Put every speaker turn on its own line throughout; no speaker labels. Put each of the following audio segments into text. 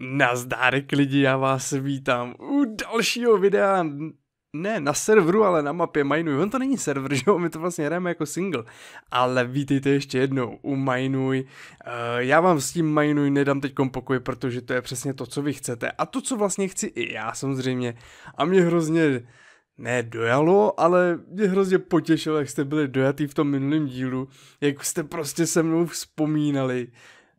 Nazdárek lidi, já vás vítám u dalšího videa, ne na serveru, ale na mapě Mainuj. On to není server, že jo, my to vlastně hrajeme jako single, ale vítejte ještě jednou u Mainuj. Uh, eh, já vám s tím Mainuj nedám teď pokoj, protože to je přesně to, co vy chcete a to, co vlastně chci i já samozřejmě a mě hrozně ne dojalo, ale mě hrozně potěšilo, jak jste byli dojatý v tom minulém dílu, jak jste prostě se mnou vzpomínali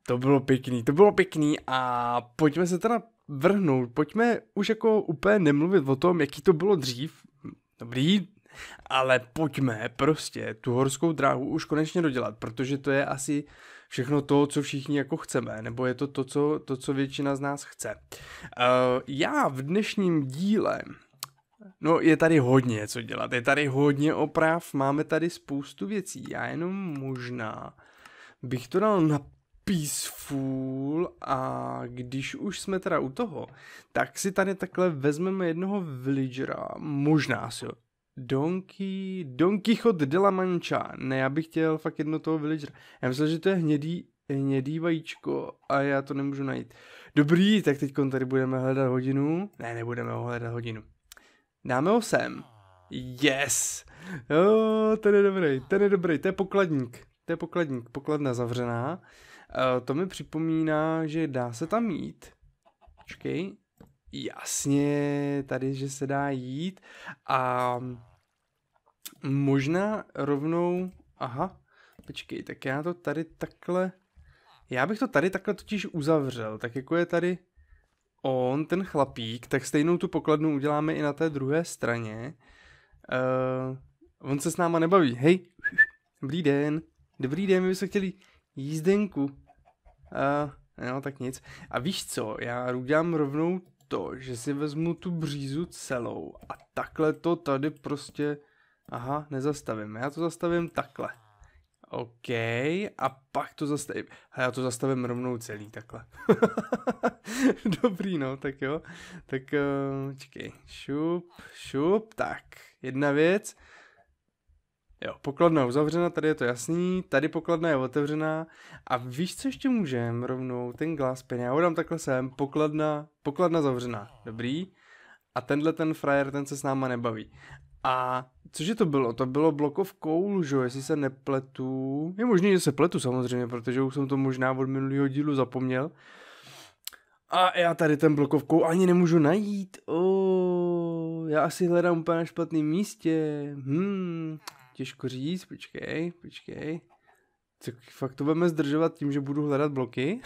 to bylo pěkný, to bylo pěkný a pojďme se teda vrhnout, pojďme už jako úplně nemluvit o tom, jaký to bylo dřív, dobrý, ale pojďme prostě tu horskou dráhu už konečně dodělat, protože to je asi všechno to, co všichni jako chceme, nebo je to to, co, to, co většina z nás chce. Uh, já v dnešním díle No, je tady hodně co dělat, je tady hodně oprav, máme tady spoustu věcí. Já jenom možná bych to dal na peaceful a když už jsme teda u toho, tak si tady takhle vezmeme jednoho villagera, možná si jo. Donkey, Don Quixote de la Mancha. Ne, já bych chtěl fakt jedno toho villagera. Já myslel, že to je hnědý, hnědý vajíčko a já to nemůžu najít. Dobrý, tak teď tady budeme hledat hodinu. Ne, nebudeme ho hledat hodinu. Dáme ho sem. Yes! Jo, ten je dobrý, ten je dobrý, to je pokladník. To je pokladník, pokladna zavřená. Eh, to mi připomíná, že dá se tam jít. Počkej. Jasně, tady, že se dá jít. A možná rovnou... Aha, počkej, tak já to tady takhle... Já bych to tady takhle totiž uzavřel, tak jako je tady on, ten chlapík, tak stejnou tu pokladnu uděláme i na té druhé straně. Uh, on se s náma nebaví. Hej, dobrý den. Dobrý den, my bychom chtěli jízdenku. A no, tak nic. A víš co, já udělám rovnou to, že si vezmu tu břízu celou a takhle to tady prostě... Aha, nezastavím. Já to zastavím takhle. OK, a pak to zastavím. A já to zastavím rovnou celý, takhle. Dobrý, no, tak jo. Tak eh, čekej, šup, šup, tak. Jedna věc. Jo, pokladna uzavřena, tady je to jasný, tady pokladna je otevřená a víš, co ještě můžem rovnou, ten glas pen, já ho dám takhle sem, pokladna, pokladna zavřená, dobrý, a tenhle ten frajer, ten se s náma nebaví. A cože to bylo? To bylo blokov koul, že jestli se nepletu. Je možné, že se pletu samozřejmě, protože už jsem to možná od minulého dílu zapomněl. A já tady ten blokovkou ani nemůžu najít. Oh, já asi hledám úplně na špatném místě. Hmm, těžko říct, počkej, počkej. Co, fakt to budeme zdržovat tím, že budu hledat bloky.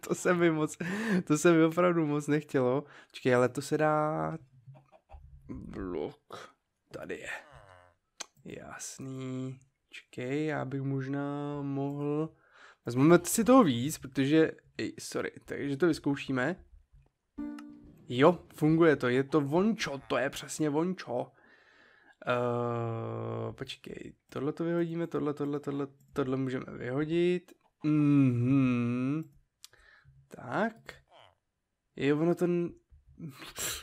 to se mi moc, to se mi opravdu moc nechtělo. Počkej, ale to se dá... Blok. Tady je. Jasný. Počkej, já bych možná mohl... Vezmeme si toho víc, protože... Ej, sorry, takže to vyzkoušíme. Jo, funguje to, je to vončo, to je přesně vončo. Uh, počkej, tohle to vyhodíme, tohle, tohle, tohle, tohle můžeme vyhodit. Mhm. Tak. Je ono to...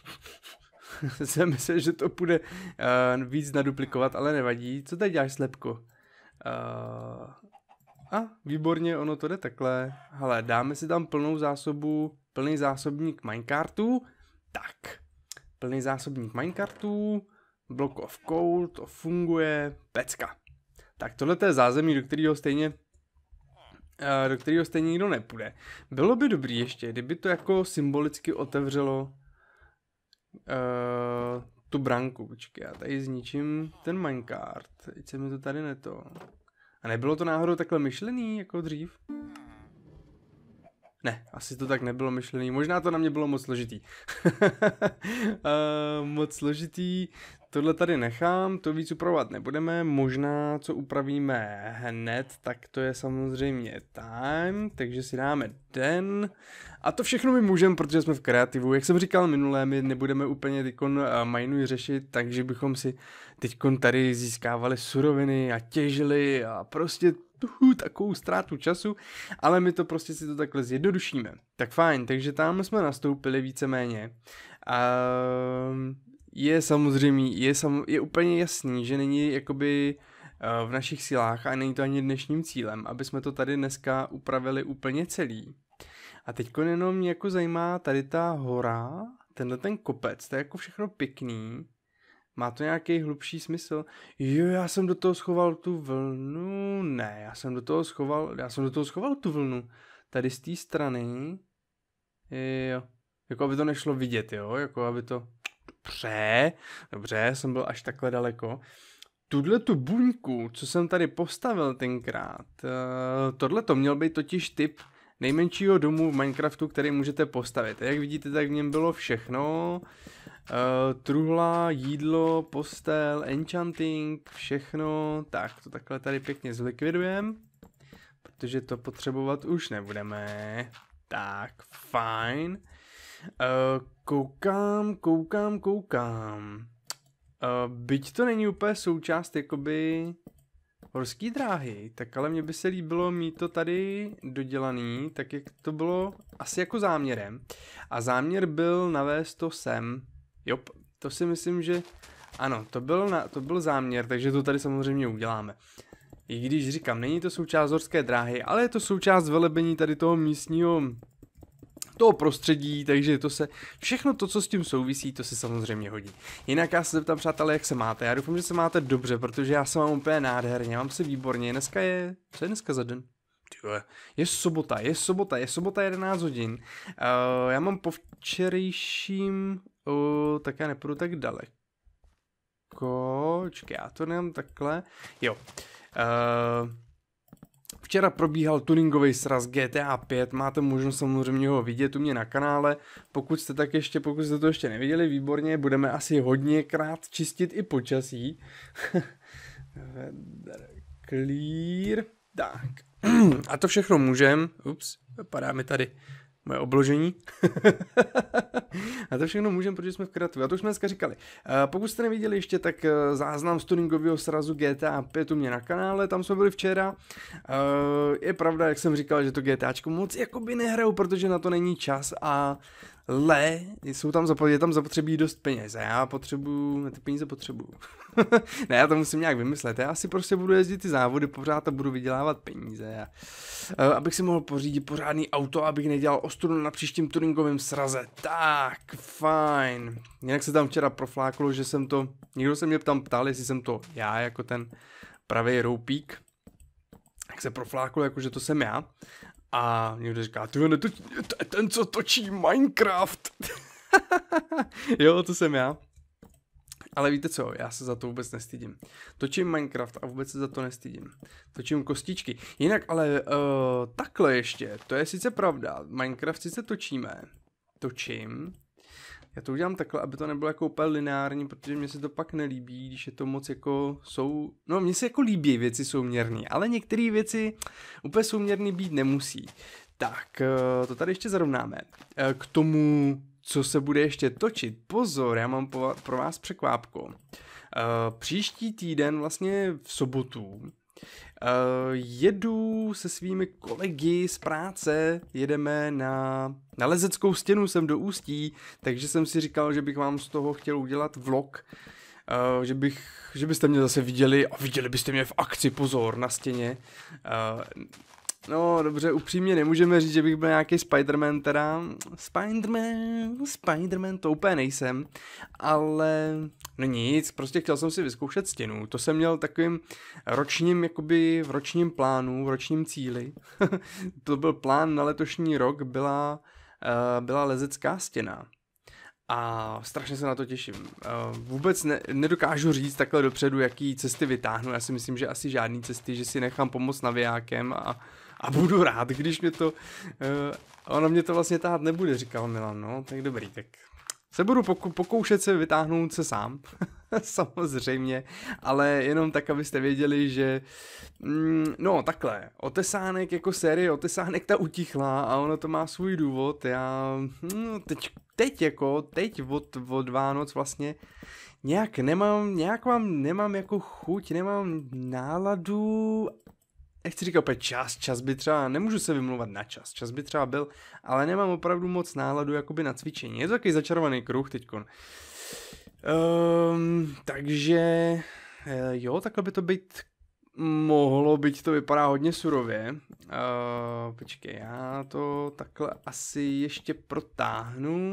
Jsem myslel, že to půjde uh, víc naduplikovat, ale nevadí. Co tady děláš, slepko? Uh, a výborně, ono to jde takhle. Hele, dáme si tam plnou zásobu, plný zásobník minecartů. Tak, plný zásobník minecartů. Block of coal, to funguje, pecka. Tak tohle je zázemí, do kterého stejně eh, do kterého stejně nikdo nepůjde. Bylo by dobrý ještě, kdyby to jako symbolicky otevřelo uh, tu branku. Počkej, já tady zničím ten minecart. Teď se mi to tady neto. A nebylo to náhodou takhle myšlený jako dřív? Ne, asi to tak nebylo myšlený. Možná to na mě bylo moc složitý. uh, moc složitý. Tohle tady nechám, to víc upravovat nebudeme. Možná, co upravíme hned, tak to je samozřejmě time, takže si dáme den. A to všechno my můžeme, protože jsme v kreativu. Jak jsem říkal minulé, my nebudeme úplně teďkon eh, minuj řešit, takže bychom si teďkon tady získávali suroviny a těžili a prostě tu, takovou ztrátu času, ale my to prostě si to takhle zjednodušíme. Tak fajn, takže tam jsme nastoupili víceméně. A mm, je samozřejmě, je, sam, je úplně jasný, že není jakoby eh, v našich silách a není to ani dnešním cílem, aby jsme to tady dneska upravili úplně celý. A teď jenom mě jako zajímá tady ta hora, tenhle ten kopec, to je jako všechno pěkný, má to nějaký hlubší smysl? Jo, já jsem do toho schoval tu vlnu. Ne, já jsem do toho schoval, já jsem do toho schoval tu vlnu. Tady z té strany. Jo. Jako aby to nešlo vidět, jo? Jako aby to... pře. dobře, jsem byl až takhle daleko. Tuhle tu buňku, co jsem tady postavil tenkrát, eh, tohle to měl být totiž typ nejmenšího domu v Minecraftu, který můžete postavit. A jak vidíte, tak v něm bylo všechno. Uh, truhla, jídlo, postel, enchanting, všechno. Tak to takhle tady pěkně zlikvidujeme, protože to potřebovat už nebudeme. Tak, fajn. Uh, koukám, koukám, koukám. Uh, byť to není úplně součást jakoby horský dráhy, tak ale mně by se líbilo mít to tady dodělaný, tak jak to bylo asi jako záměrem. A záměr byl navést to sem, Jo, to si myslím, že ano, to byl, na, to byl záměr, takže to tady samozřejmě uděláme. I když říkám, není to součást horské dráhy, ale je to součást velebení tady toho místního toho prostředí, takže to se, všechno to, co s tím souvisí, to se samozřejmě hodí. Jinak já se zeptám, přátelé, jak se máte. Já doufám, že se máte dobře, protože já se mám úplně nádherně, mám se výborně. Dneska je, co je dneska za den? Je sobota, je sobota, je sobota 11 hodin. Uh, já mám po včerejším uh, tak já nepůjdu tak daleko. Čekaj, já to nemám takhle. Jo. Uh, Včera probíhal tuningový sraz GTA 5, máte možnost samozřejmě ho vidět u mě na kanále, pokud jste tak ještě, pokud jste to ještě neviděli, výborně, budeme asi hodněkrát čistit i počasí. Clear, tak. A to všechno můžem, ups, padá mi tady moje obložení. a to všechno můžeme, protože jsme v kreativě. A to už jsme dneska říkali. Eh, pokud jste neviděli ještě, tak eh, záznam z tuningového srazu GTA 5 u mě na kanále, tam jsme byli včera. Eh, je pravda, jak jsem říkal, že to GTAčko moc jakoby nehraju, protože na to není čas a le, jsou tam zapo- je tam zapotřebí dost peněz a já potřebuju, ty peníze potřebuju. ne, já to musím nějak vymyslet, já asi prostě budu jezdit ty závody pořád a budu vydělávat peníze. A, eh, abych si mohl pořídit pořádný auto, abych nedělal ostrudu na příštím turingovém sraze. Tak, fajn. Jinak se tam včera profláklo, že jsem to, někdo se mě tam ptal, jestli jsem to já jako ten pravý roupík, jak se profláklo, jakože to jsem já. A někdo říká, ty ne, to, to je ten, co točí Minecraft. jo, to jsem já. Ale víte co, já se za to vůbec nestydím. Točím Minecraft a vůbec se za to nestydím. Točím kostičky. Jinak ale uh, takhle ještě, to je sice pravda. Minecraft sice točíme, točím, já to udělám takhle, aby to nebylo jako úplně lineární, protože mě se to pak nelíbí, když je to moc jako jsou... No, mně se jako líbí věci souměrné, ale některé věci úplně souměrný být nemusí. Tak, eh, to tady ještě zarovnáme. Eh, k tomu, co se bude ještě točit. Pozor, já mám pro vás překvápku. Eh, příští týden, vlastně v sobotu, Uh, jedu se svými kolegy z práce, jedeme na, na Lezeckou stěnu, jsem do Ústí, takže jsem si říkal, že bych vám z toho chtěl udělat vlog, uh, že, bych, že byste mě zase viděli a viděli byste mě v akci, pozor, na stěně. Uh, No, dobře, upřímně nemůžeme říct, že bych byl nějaký Spider-Man, teda Spider-Man, Spider-Man, to úplně nejsem, ale no nic, prostě chtěl jsem si vyzkoušet stěnu, to jsem měl takovým ročním, jakoby v ročním plánu, v ročním cíli, to byl plán na letošní rok, byla, uh, byla lezecká stěna, a strašně se na to těším. Eh, vůbec ne, nedokážu říct takhle dopředu, jaký cesty vytáhnu. Já si myslím, že asi žádný cesty, že si nechám pomoct navijákem a a budu rád, když mě to, uh, ono mě to vlastně tát nebude, říkal Milan, no, tak dobrý, tak se budu poku- pokoušet se vytáhnout se sám, samozřejmě, ale jenom tak, abyste věděli, že mm, no takhle, Otesánek jako série Otesánek ta utichla a ono to má svůj důvod, já no, teď, teď jako, teď od, od Vánoc vlastně nějak nemám, nějak vám nemám jako chuť, nemám náladu nechci říkat opět čas, čas by třeba, nemůžu se vymluvat na čas, čas by třeba byl, ale nemám opravdu moc náladu jakoby na cvičení. Je to takový začarovaný kruh teďkon. Um, takže eh, jo, takhle by to být mohlo, byť to vypadá hodně surově. Uh, počkej, já to takhle asi ještě protáhnu.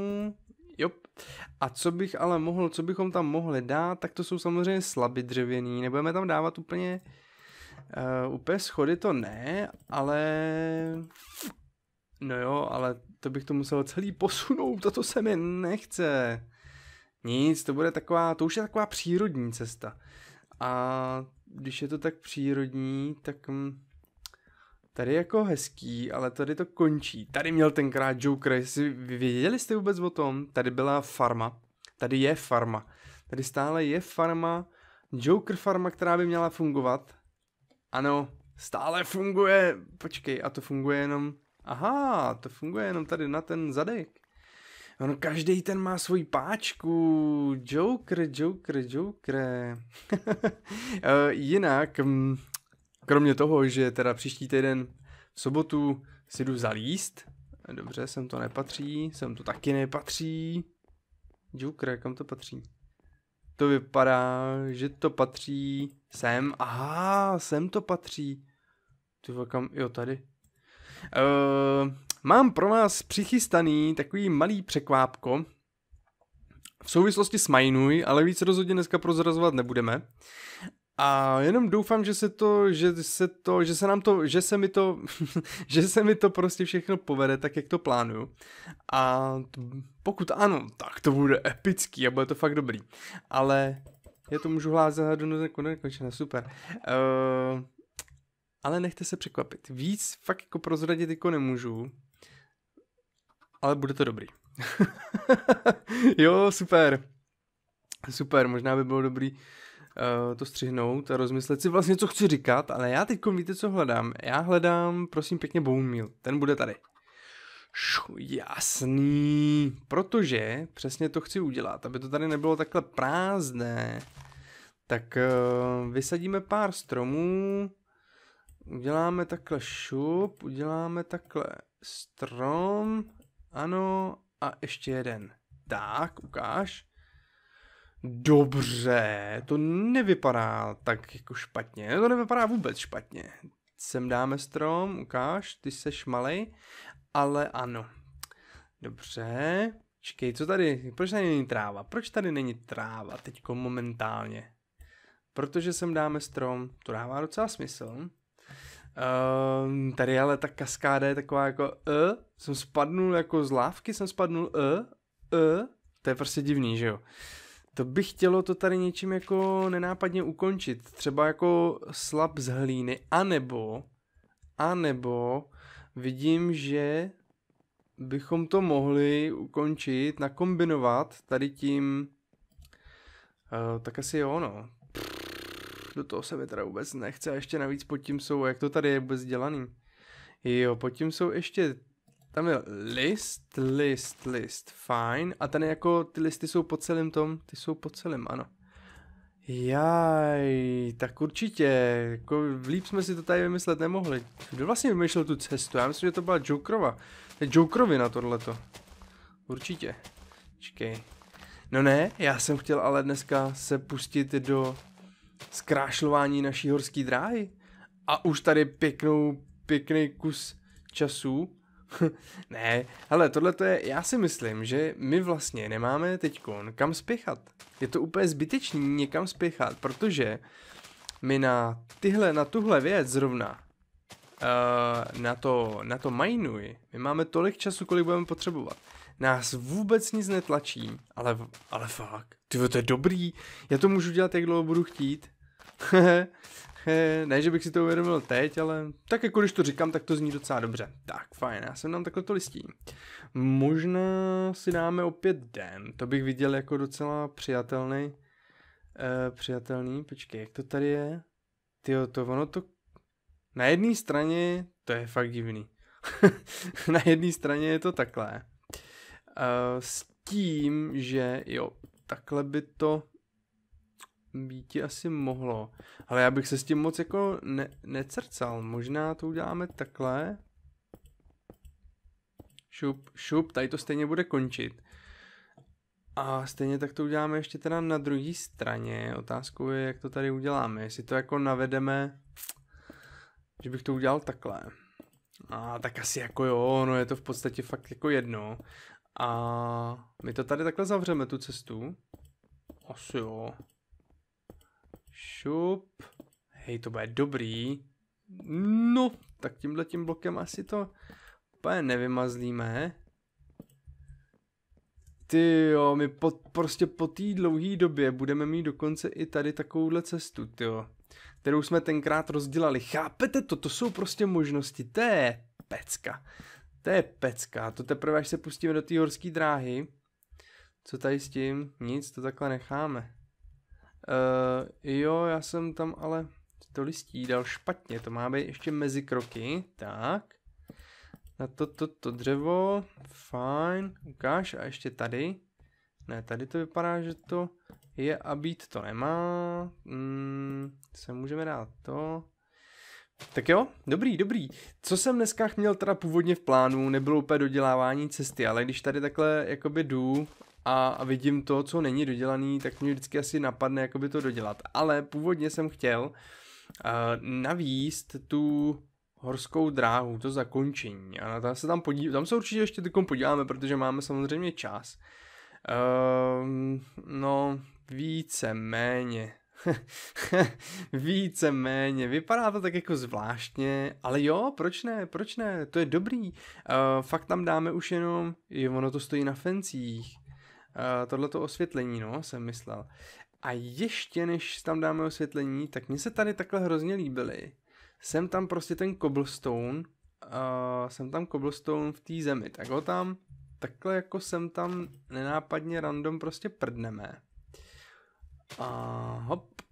Jo. A co bych ale mohl, co bychom tam mohli dát, tak to jsou samozřejmě slaby dřevěný. Nebudeme tam dávat úplně uh, Uh, úplně schody to ne, ale... No jo, ale to bych to musel celý posunout a to se mi nechce. Nic, to bude taková, to už je taková přírodní cesta. A když je to tak přírodní, tak mm, tady jako hezký, ale tady to končí. Tady měl tenkrát Joker, jestli věděli jste vůbec o tom, tady byla farma, tady je farma, tady stále je farma, Joker farma, která by měla fungovat, ano, stále funguje. Počkej, a to funguje jenom... Aha, to funguje jenom tady na ten zadek. Ono, každý ten má svoji páčku. Joker, Joker, Joker. Eh, jinak, mm, kromě toho, že teda příští týden v sobotu si jdu zalíst. Dobře, sem to nepatří, sem to taky nepatří. Joker, kam to patří? to vypadá, že to patří sem. Aha, sem to patří. Ty kam, jo, tady. Uh, mám pro vás přichystaný takový malý překvápko. V souvislosti s Mainuj, ale víc rozhodně dneska prozrazovat nebudeme. A jenom doufám, že se to, že se to, že se nám to, že se mi to, že se mi to prostě všechno povede tak, jak to plánuju. A pokud ano, tak to bude epický a bude to fakt dobrý. Ale já to můžu hlásit do jako nekonečna, super. Uh, ale nechte se překvapit. Víc fakt jako prozradit jako nemůžu. Ale bude to dobrý. jo, super. Super, možná by bylo dobrý uh, to střihnout a rozmyslet si vlastně, co chci říkat, ale já teď víte, co hledám. Já hledám, prosím, pěkně bone meal. Ten bude tady. Šu, jasný, protože přesně to chci udělat, aby to tady nebylo takhle prázdné. Tak uh, vysadíme pár stromů, uděláme takhle šup, uděláme takhle strom, ano, a ještě jeden. Tak, ukáž. Dobře, to nevypadá tak jako špatně, to nevypadá vůbec špatně. Sem dáme strom, ukáž, ty seš malej, ale ano. Dobře, čekej, co tady, proč tady není tráva? Proč tady není tráva teďko momentálně? Protože sem dáme strom, to dává docela smysl. Um, tady ale ta kaskáda je taková jako e, jsem spadnul jako z lávky, jsem spadnul e, e, to je prostě divný, že jo to by chtělo to tady něčím jako nenápadně ukončit. Třeba jako slab z hlíny, anebo, anebo vidím, že bychom to mohli ukončit, nakombinovat tady tím, uh, tak asi jo, no. Do toho se mi teda vůbec nechce a ještě navíc pod tím jsou, jak to tady je vůbec dělaný. Jo, pod tím jsou ještě tam je list, list, list, fajn. A ten jako, ty listy jsou po celém tom, ty jsou po celém, ano. Jaj, tak určitě, jako líp jsme si to tady vymyslet nemohli. Kdo vlastně vymýšlel tu cestu? Já myslím, že to byla Jokerova. To je Jokerovina tohleto. Určitě. Čekej. No ne, já jsem chtěl ale dneska se pustit do zkrášlování naší horské dráhy. A už tady pěknou, pěkný kus času ne, ale tohle to je, já si myslím, že my vlastně nemáme teď kam spěchat. Je to úplně zbytečný někam spěchat, protože my na tyhle, na tuhle věc zrovna, uh, na to, na to minuji, my máme tolik času, kolik budeme potřebovat. Nás vůbec nic netlačí, ale, ale fakt, ty to je dobrý, já to můžu dělat, jak dlouho budu chtít. Eh, ne, že bych si to uvědomil teď, ale tak jako když to říkám, tak to zní docela dobře. Tak, fajn, já jsem nám takhle to listí. Možná si dáme opět den, to bych viděl jako docela přijatelný. Uh, přijatelný, počkej, jak to tady je? Ty to ono to... Na jedné straně to je fakt divný. na jedné straně je to takhle. Uh, s tím, že jo, takhle by to býti asi mohlo, ale já bych se s tím moc jako ne, necrcal, možná to uděláme takhle. Šup, šup, tady to stejně bude končit. A stejně tak to uděláme ještě teda na druhé straně. Otázkou je, jak to tady uděláme. Jestli to jako navedeme, že bych to udělal takhle. A tak asi jako jo, no je to v podstatě fakt jako jedno. A my to tady takhle zavřeme, tu cestu. Asi jo. Šup. Hej, to bude dobrý. No, tak tímhle tím blokem asi to úplně nevymazlíme. Ty jo, my po, prostě po té dlouhé době budeme mít dokonce i tady takovouhle cestu, ty jo. Kterou jsme tenkrát rozdělali. Chápete to? To jsou prostě možnosti. To je pecka. To je pecka. To teprve, až se pustíme do té horské dráhy. Co tady s tím? Nic, to takhle necháme. Uh, jo, já jsem tam ale to listí dal špatně, to má být ještě mezi kroky, tak. Na to, to, to dřevo, fajn, ukáž, a ještě tady. Ne, tady to vypadá, že to je a být to nemá. Hmm, se můžeme dát to. Tak jo, dobrý, dobrý. Co jsem dneska měl teda původně v plánu, nebylo úplně dodělávání cesty, ale když tady takhle jakoby jdu a, vidím to, co není dodělaný, tak mě vždycky asi napadne, jak by to dodělat. Ale původně jsem chtěl uh, navíst tu horskou dráhu, to zakončení. A na se tam podí- tam se určitě ještě teď podíváme, protože máme samozřejmě čas. Uh, no, více méně. více méně. Vypadá to tak jako zvláštně, ale jo, proč ne, proč ne, to je dobrý. Uh, fakt tam dáme už jenom, jo, ono to stojí na fencích. Eh, tohleto osvětlení, no, jsem myslel. A ještě než tam dáme osvětlení, tak mně se tady takhle hrozně líbily. Jsem tam prostě ten cobblestone, uh, eh, jsem tam cobblestone v té zemi, tak ho tam takhle jako jsem tam nenápadně random prostě prdneme. A uh, hop.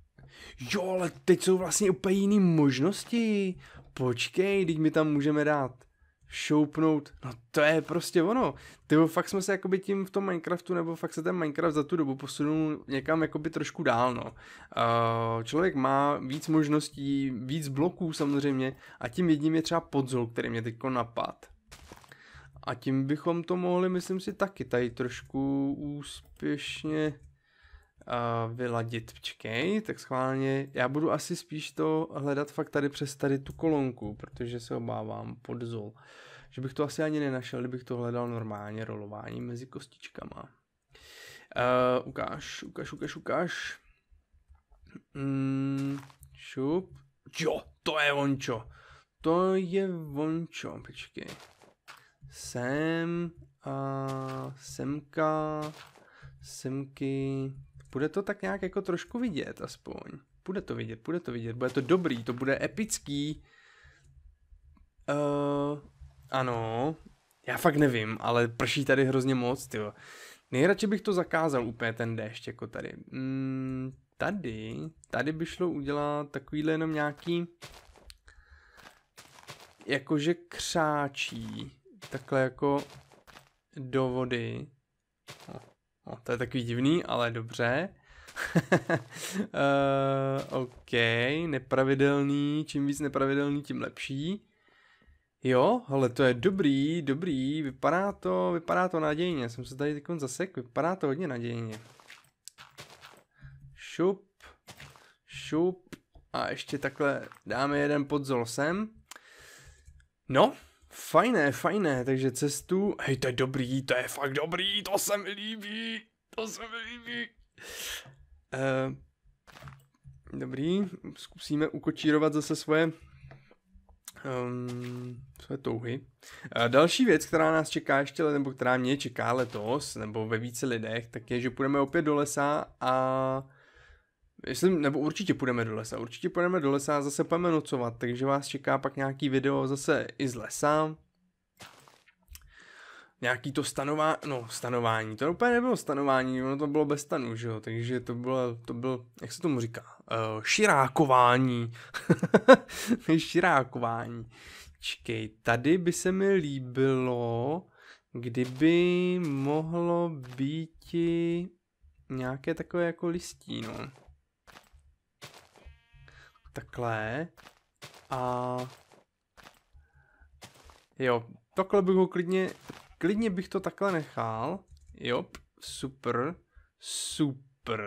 Jo, ale teď jsou vlastně úplně jiné možnosti. Počkej, teď my tam můžeme dát šoupnout, no to je prostě ono. Ty fakt jsme se jakoby tím v tom Minecraftu, nebo fakt se ten Minecraft za tu dobu posunul někam jakoby trošku dál, no. člověk má víc možností, víc bloků samozřejmě a tím jedním je třeba podzol, který mě teďko napad. A tím bychom to mohli, myslím si, taky tady trošku úspěšně uh, vyladit. Počkej, tak schválně. Já budu asi spíš to hledat fakt tady přes tady tu kolonku, protože se obávám podzol. Že bych to asi ani nenašel, kdybych to hledal normálně rolování mezi kostičkama. Uh, ukáž, ukáž, ukáž, ukáž. Mm, šup. Jo, to je vončo. To je vončo, počkej. Sem, a semka, semky, bude to tak nějak jako trošku vidět aspoň. Bude to vidět, bude to vidět, bude to dobrý, to bude epický. Uh, ano, já fakt nevím, ale prší tady hrozně moc, jo. Nejradši bych to zakázal úplně ten déšť, jako tady. Mm, tady, tady by šlo udělat takovýhle jenom nějaký jakože křáčí, takhle jako do vody. No, to je takový divný, ale dobře. uh, OK, nepravidelný, čím víc nepravidelný, tím lepší. Jo, ale to je dobrý, dobrý, vypadá to, vypadá to nadějně, jsem se tady takový zasek, vypadá to hodně nadějně. Šup, šup a ještě takhle dáme jeden podzol sem. No, Fajné, fajné, takže cestu, hej, to je dobrý, to je fakt dobrý, to se mi líbí, to se mi líbí. Uh, dobrý, zkusíme ukočírovat zase svoje um, ehm, své touhy. Uh, další věc, která nás čeká ještě, nebo která mě čeká letos, nebo ve více lidech, tak je, že půjdeme opět do lesa a Jestli, nebo určitě půjdeme do lesa, určitě půjdeme do lesa a zase půjdeme nocovat, takže vás čeká pak nějaký video zase i z lesa. Nějaký to stanová, no stanování, to úplně nebylo stanování, ono to bylo bez stanu, že jo, takže to bylo, to bylo, jak se tomu říká, uh, širákování, širákování. Čekej, tady by se mi líbilo, kdyby mohlo být nějaké takové jako listí, no takhle. A jo, takhle bych ho klidně, klidně bych to takhle nechal. Jo, super, super.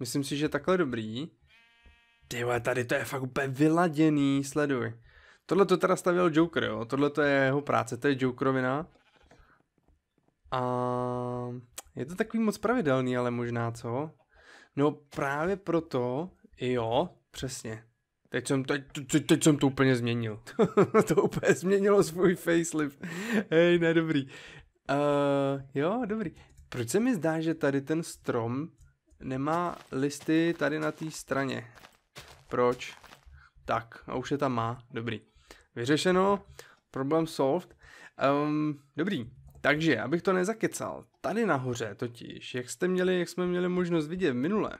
Myslím si, že takhle dobrý. Ty tady to je fakt úplně vyladěný, sleduj. Tohle to teda stavěl Joker, jo. Tohle to je jeho práce, to je Jokerovina. A je to takový moc pravidelný, ale možná co? No právě proto, jo, Přesně. Teď jsem, teď, teď, teď jsem to úplně změnil. to úplně změnilo svůj facelift. Hej, ne, dobrý. Uh, jo, dobrý. Proč se mi zdá, že tady ten strom nemá listy tady na té straně? Proč? Tak, a už je tam má. Dobrý. Vyřešeno. Problém solved. Um, dobrý. Takže, abych to nezakecal, tady nahoře totiž, jak jste měli, jak jsme měli možnost vidět minule,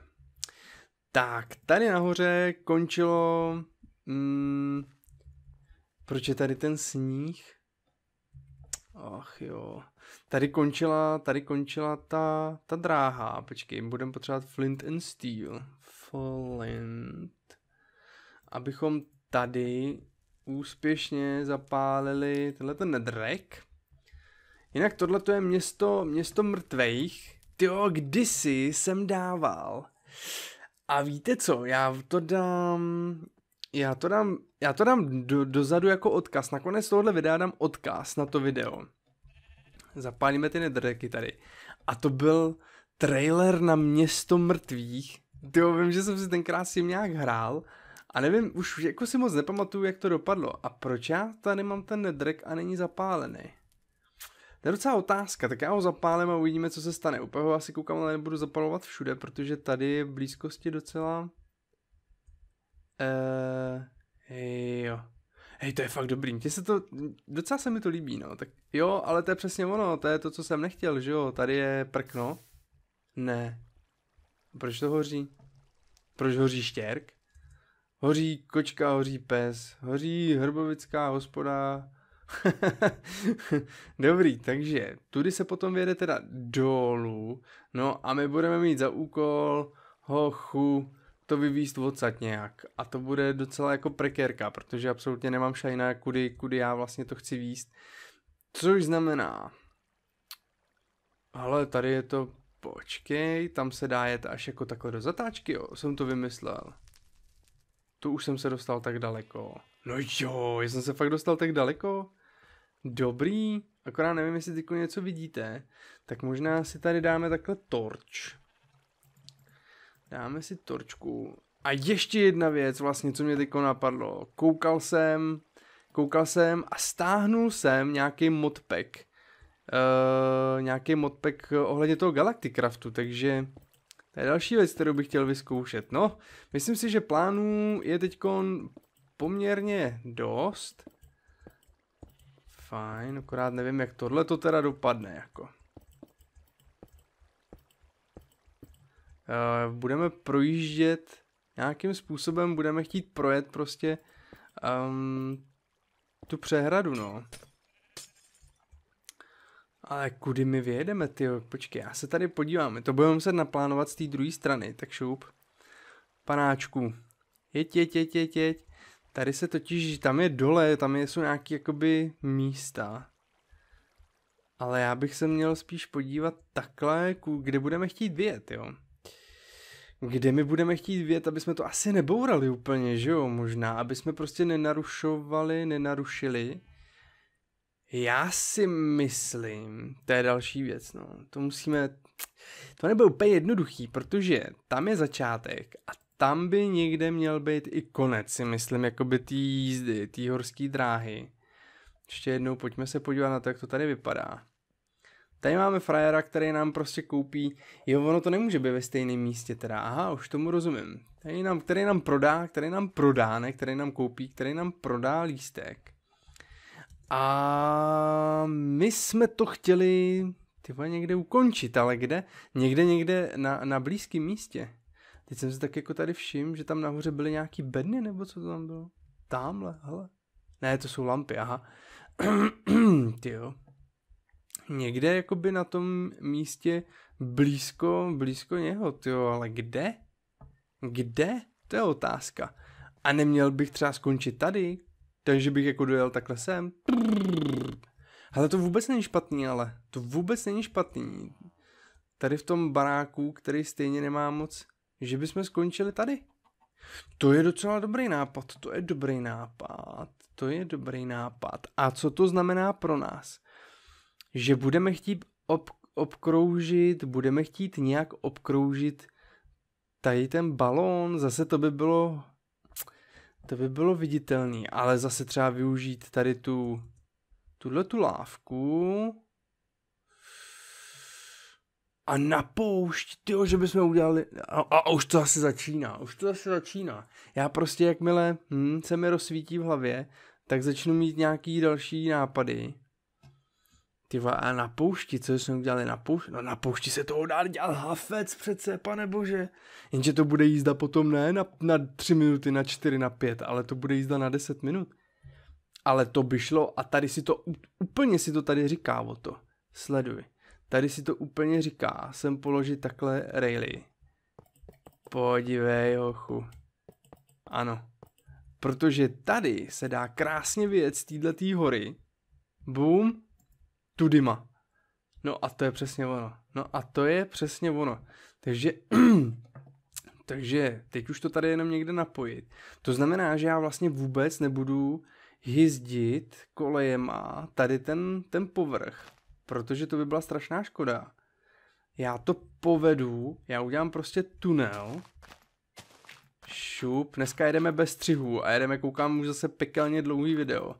tak, tady nahoře končilo... Mm, proč je tady ten sníh? Ach jo. Tady končila, tady končila ta, ta dráha. Počkej, budeme potřebovat Flint and Steel. Flint. Abychom tady úspěšně zapálili tenhle ten nedrek. Jinak tohle je město, město mrtvejch. Ty jo, kdysi jsem dával a víte co, já to dám... Já to dám, já to dám do, dozadu jako odkaz. Nakonec tohle videa dám odkaz na to video. Zapálíme ty nedreky tady. A to byl trailer na Město mrtvých. Jo, vím, že jsem si tenkrát s tím nějak hrál. A nevím, už jako si moc nepamatuju, jak to dopadlo. A proč já tady mám ten nedrek a není zapálený? To je docela otázka, tak já ho zapálím a uvidíme, co se stane. Úplně ho asi koukám, ale nebudu zapalovat všude, protože tady je v blízkosti docela... Eee, eh, jo. Hej, to je fakt dobrý. Mně se to, docela se mi to líbí, no. Tak jo, ale to je přesně ono, to je to, co jsem nechtěl, že jo. Tady je prkno. Ne. Proč to hoří? Proč hoří štěrk? Hoří kočka, hoří pes, hoří hrbovická hospoda, Dobrý, takže tudy se potom vyjede teda dolů, no a my budeme mít za úkol hochu to vyvíst odsad nějak. A to bude docela jako prekérka, protože absolutně nemám šajna, kudy, kudy já vlastně to chci výst. Což znamená, ale tady je to, počkej, tam se dá jet až jako takhle do zatáčky, jo, jsem to vymyslel. Tu už jsem se dostal tak daleko. No jo, jsem se fakt dostal tak daleko. Dobrý, akorát nevím, jestli teď něco vidíte, tak možná si tady dáme takhle torč. Dáme si torčku. A ještě jedna věc vlastně, co mě teď napadlo. Koukal jsem, koukal jsem a stáhnul jsem nějaký modpack. Uh, nějaký modpack ohledně toho Galacticraftu, takže to je další věc, kterou bych chtěl vyzkoušet. No, myslím si, že plánů je teď poměrně dost fajn, akorát nevím, jak tohle to teda dopadne, jako. Uh, budeme projíždět, nějakým způsobem budeme chtít projet prostě um, tu přehradu, no. Ale kudy my vyjedeme, ty? Počkej, já se tady podívám. My to budeme muset naplánovat z té druhé strany, tak šup. Panáčku. Jeď, jeď, jeď, jeď, jeď. Tady se totiž, tam je dole, tam jsou nějaké jakoby místa. Ale já bych se měl spíš podívat takhle, kde budeme chtít vyjet, jo. Kde my budeme chtít vyjet, aby jsme to asi nebourali úplně, že jo, možná, aby jsme prostě nenarušovali, nenarušili. Já si myslím, to je další věc, no, to musíme, to nebude úplně jednoduchý, protože tam je začátek a tam by někde měl být i konec, si myslím, jakoby té jízdy, té horské dráhy. Ještě jednou pojďme se podívat na to, jak to tady vypadá. Tady máme frajera, který nám prostě koupí, jo, ono to nemůže být ve stejném místě teda, aha, už tomu rozumím. Tady nám, který nám prodá, který nám prodá, ne, který nám koupí, který nám prodá lístek. A my jsme to chtěli ty někde ukončit, ale kde? Někde, někde na, na blízkém místě. Teď jsem si tak jako tady všiml, že tam nahoře byly nějaký bedny, nebo co to tam bylo? Tamhle, hele. Ne, to jsou lampy, aha. Ty jo. Někde jakoby na tom místě blízko, blízko něho, ty jo, ale kde? Kde? To je otázka. A neměl bych třeba skončit tady, takže bych jako dojel takhle sem. Ale to vůbec není špatný, ale to vůbec není špatný. Tady v tom baráku, který stejně nemá moc že bychom skončili tady. To je docela dobrý nápad, to je dobrý nápad, to je dobrý nápad. A co to znamená pro nás? Že budeme chtít ob, obkroužit, budeme chtít nějak obkroužit tady ten balón, zase to by bylo to by bylo viditelný, ale zase třeba využít tady tu tuhle tu lávku a na poušť, tyjo, že bychom udělali, a, a, a už to zase začíná, už to zase začíná. Já prostě jakmile hm, se mi rozsvítí v hlavě, tak začnu mít nějaký další nápady. Ty a na poušti, co jsme udělali na poušti? No na poušti se toho dá dělat hafec přece, pane bože. Jenže to bude jízda potom ne na, na tři minuty, na čtyři, na pět, ale to bude jízda na deset minut. Ale to by šlo a tady si to, úplně si to tady říká o to. Sleduj. Tady si to úplně říká. Sem položit takhle Rayleigh. Podívej, hochu. Ano. Protože tady se dá krásně vyjet z této hory. Boom. Tudyma. No a to je přesně ono. No a to je přesně ono. Takže takže teď už to tady jenom někde napojit. To znamená, že já vlastně vůbec nebudu hyzdit kolejema tady ten, ten povrch, protože to by byla strašná škoda. Já to povedu, já udělám prostě tunel. Šup, dneska jedeme bez střihů a jedeme, koukám už zase pekelně dlouhý video.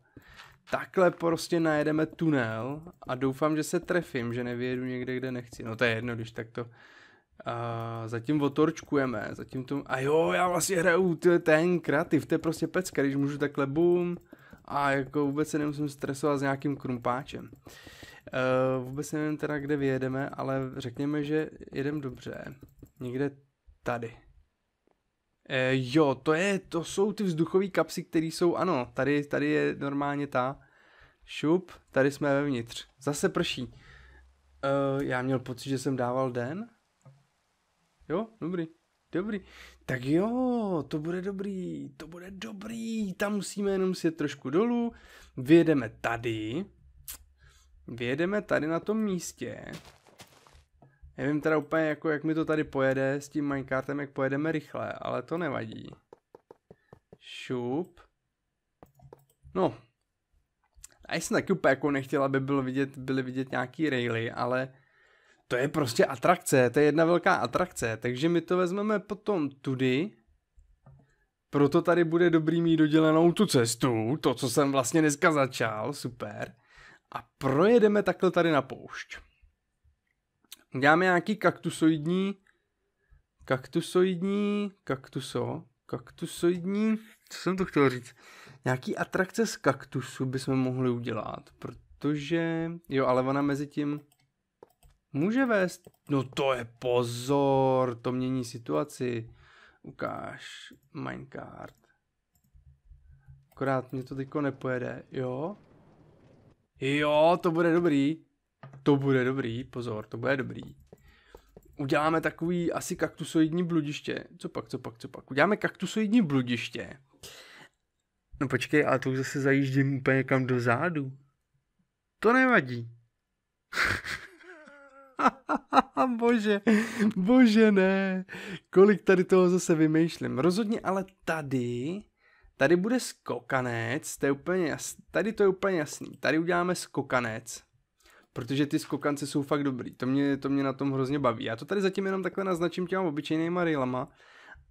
Takhle prostě najedeme tunel a doufám, že se trefím, že nevyjedu někde, kde nechci. No to je jedno, když tak to... Uh, zatím otorčkujeme, zatím to... A jo, já vlastně hraju ten kreativ, to je prostě pecka, když můžu takhle bum a jako vůbec se nemusím stresovat s nějakým krumpáčem. Uh, Uh, vůbec nevím teda, kde vyjedeme, ale řekněme, že jedem dobře. Někde tady. E, jo, to je, to jsou ty vzduchové kapsy, které jsou, ano, tady, tady je normálně ta šup, tady jsme vevnitř. Zase prší. E, já měl pocit, že jsem dával den. Jo, dobrý, dobrý. Tak jo, to bude dobrý, to bude dobrý. Tam musíme jenom si trošku dolů. Vyjedeme tady. Vyjedeme tady na tom místě. Nevím teda úplně jako jak mi to tady pojede s tím minecartem, jak pojedeme rychle, ale to nevadí. Šup. No. A jsem taky úplně jako nechtěl, aby byl vidět, byly vidět nějaký raily, ale to je prostě atrakce, to je jedna velká atrakce, takže my to vezmeme potom tudy, proto tady bude dobrý mít dodělenou tu cestu, to, co jsem vlastně dneska začal, super a projedeme takhle tady na poušť. Uděláme nějaký kaktusoidní, kaktusoidní, kaktuso, kaktusoidní, co jsem to chtěl říct, nějaký atrakce z kaktusu bychom mohli udělat, protože, jo, ale ona mezi tím může vést, no to je pozor, to mění situaci, ukáž, minecart. Akorát mě to teďko nepojede, jo, Jo, to bude dobrý. To bude dobrý, pozor, to bude dobrý. Uděláme takový asi kaktusoidní bludiště. Co pak, co pak, co pak? Uděláme kaktusoidní bludiště. No počkej, ale to už zase zajíždím úplně někam do zádu. To nevadí. bože, bože ne. Kolik tady toho zase vymýšlím. Rozhodně ale tady Tady bude skokanec, to je úplně jasný. Tady to je úplně jasný. Tady uděláme skokanec, protože ty skokance jsou fakt dobrý. To mě, to mě na tom hrozně baví. Já to tady zatím jenom takhle naznačím těma obyčejnýma rýlama.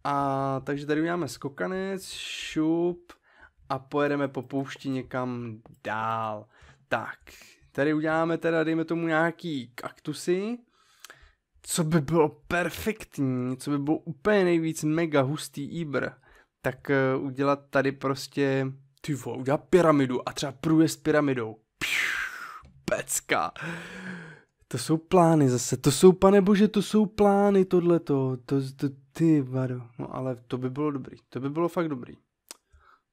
A takže tady uděláme skokanec, šup a pojedeme po poušti někam dál. Tak, tady uděláme teda, dejme tomu nějaký kaktusy, co by bylo perfektní, co by bylo úplně nejvíc mega hustý ibr tak eh, udělat tady prostě, ty vole, udělat pyramidu a třeba průjezd pyramidou. pecka. To jsou plány zase, to jsou, pane bože, to jsou plány tohleto, to, to, ty vado, no ale to by bylo dobrý, to by bylo fakt dobrý.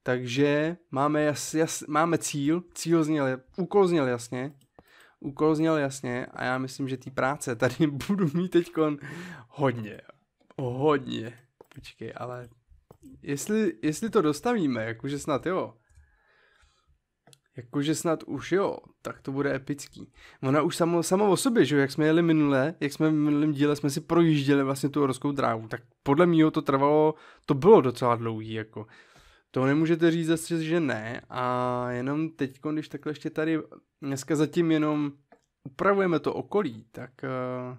Takže máme, jas, jas, máme cíl, cíl zněl, úkol zněl jasně, úkol zněl jasně a já myslím, že té práce tady budu mít teďkon hodně, hodně. Počkej, ale jestli, jestli to dostavíme, jakože snad jo, jakože snad už jo, tak to bude epický. Ona už samo, samo o sobě, že jak jsme jeli minule, jak jsme v minulém díle jsme si projížděli vlastně tu horskou dráhu, tak podle mě to trvalo, to bylo docela dlouhý, jako. To nemůžete říct zase, že ne a jenom teď, když takhle ještě tady dneska zatím jenom upravujeme to okolí, tak uh,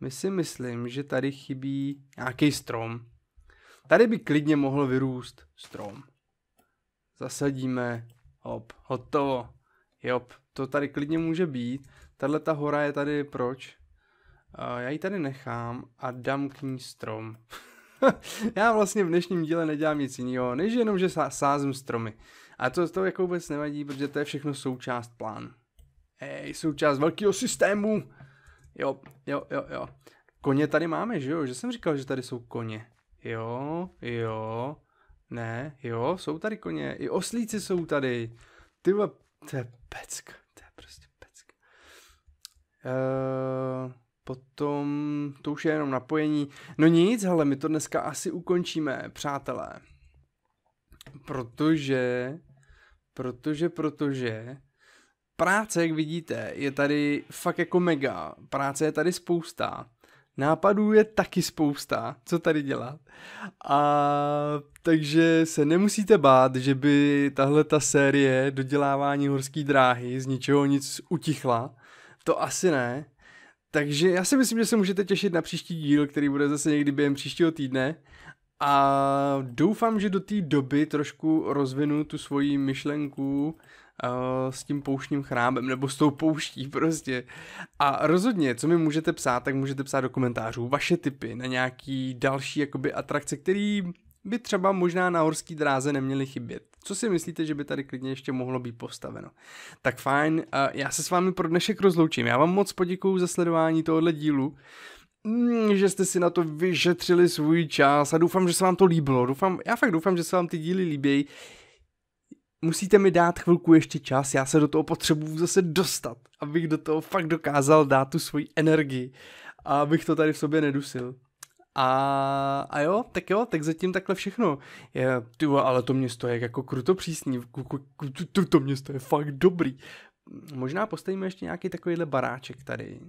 my si myslím, že tady chybí nějaký strom. Tady by klidně mohl vyrůst strom. Zasadíme, hop, hotovo. Jop, to tady klidně může být. Tahle ta hora je tady proč? Uh, já ji tady nechám a dám k ní strom. já vlastně v dnešním díle nedělám nic jiného, než jenom, že sázím stromy. A to, to jako vůbec nevadí, protože to je všechno součást plánu. Hej, součást velkého systému. Jo, jo, jo, jo. Koně tady máme, že jo? Že jsem říkal, že tady jsou koně. Jo, jo, ne, jo, jsou tady koně, i oslíci jsou tady. Ty to je peck, to je prostě peck. Uh, potom, to už je jenom napojení. No nic, ale my to dneska asi ukončíme, přátelé. Protože, protože, protože, práce, jak vidíte, je tady fakt jako mega. Práce je tady spousta. Nápadů je taky spousta, co tady dělat. A takže se nemusíte bát, že by tahle ta série dodělávání horské dráhy z ničeho nic utichla. To asi ne. Takže já si myslím, že se můžete těšit na příští díl, který bude zase někdy během příštího týdne. A doufám, že do té doby trošku rozvinu tu svoji myšlenku Eh, s tím pouštním chrámem nebo s tou pouští prostě. A rozhodně, co mi můžete psát, tak můžete psát do komentářů vaše tipy na nějaký další jakoby atrakce, který by třeba možná na horský dráze neměly chybět. Co si myslíte, že by tady klidně ještě mohlo být postaveno? Tak fajn, eh, já se s vámi pro dnešek rozloučím. Já vám moc poděkuju za sledování tohohle dílu mm, že jste si na to vyšetřili svůj čas a doufám, že se vám to líbilo. Doufám, já fakt doufám, že se vám ty díly líbějí musíte mi dát chvilku ještě čas, já se do toho potřebuju zase dostat, abych do toho fakt dokázal dát tu svoji energii a abych to tady v sobě nedusil. A, a jo, tak jo, tak zatím takhle všechno. Je, ty, ale to město je jako kruto přísný, to, to město je fakt dobrý. Možná postavíme ještě nějaký takovýhle baráček tady.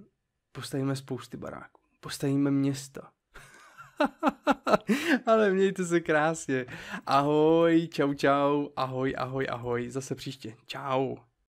Postavíme spousty baráků, postavíme město. Ale mějte se krásně. Ahoj, čau, čau, ahoj, ahoj, ahoj, zase příště. Čau.